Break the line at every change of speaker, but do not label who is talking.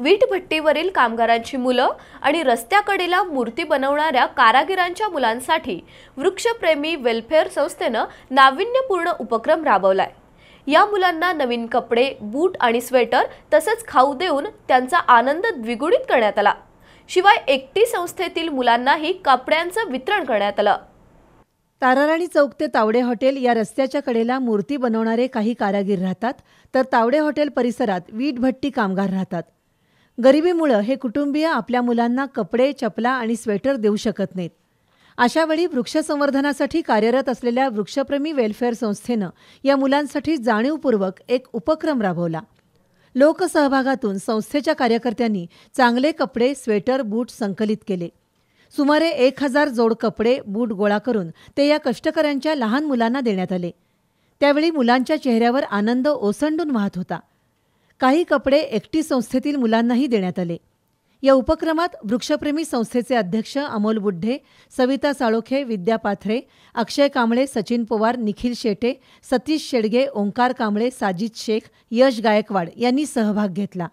भट्टीवरील कामगारांची मुलं आणि रस्त्याकडेला मूर्ती बनवणाऱ्या कारागिरांच्या मुलांसाठी वृक्षप्रेमी वेलफेअर संस्थेनं नाविन्यपूर्ण उपक्रम राबवलाय या मुलांना नवीन कपडे बूट आणि स्वेटर तसंच खाऊ देऊन त्यांचा आनंद द्विगुणित करण्यात आला शिवाय एकटी संस्थेतील मुलांनाही कपड्यांचं वितरण करण्यात आलं
ताराराणी चौक ते तावडे हॉटेल या रस्त्याच्या कडेला मूर्ती बनवणारे काही कारागीर राहतात तर तावडे हॉटेल परिसरात भट्टी कामगार राहतात गरिबीमुळं हे कुटुंबीय आपल्या मुलांना कपडे चपला आणि स्वेटर देऊ शकत नाहीत अशावेळी वृक्षसंवर्धनासाठी कार्यरत असलेल्या वृक्षप्रेमी वेलफेअर संस्थेनं या मुलांसाठी जाणीवपूर्वक एक उपक्रम राबवला लोकसहभागातून संस्थेच्या कार्यकर्त्यांनी चांगले कपडे स्वेटर बूट संकलित केले सुमारे एक हजार जोड कपडे बूट गोळा करून ते या कष्टकऱ्यांच्या लहान मुलांना देण्यात आले त्यावेळी मुलांच्या चेहऱ्यावर आनंद ओसंडून वाहत होता काही कपडे एकटी संस्थेतील मुलांनाही देण्यात आले या उपक्रमात वृक्षप्रेमी संस्थेचे अध्यक्ष अमोल बुड्ढे सविता साळोखे विद्या पाथरे अक्षय कांबळे सचिन पवार निखिल शेटे सतीश शेडगे ओंकार कांबळे साजिद शेख यश गायकवाड यांनी सहभाग घेतला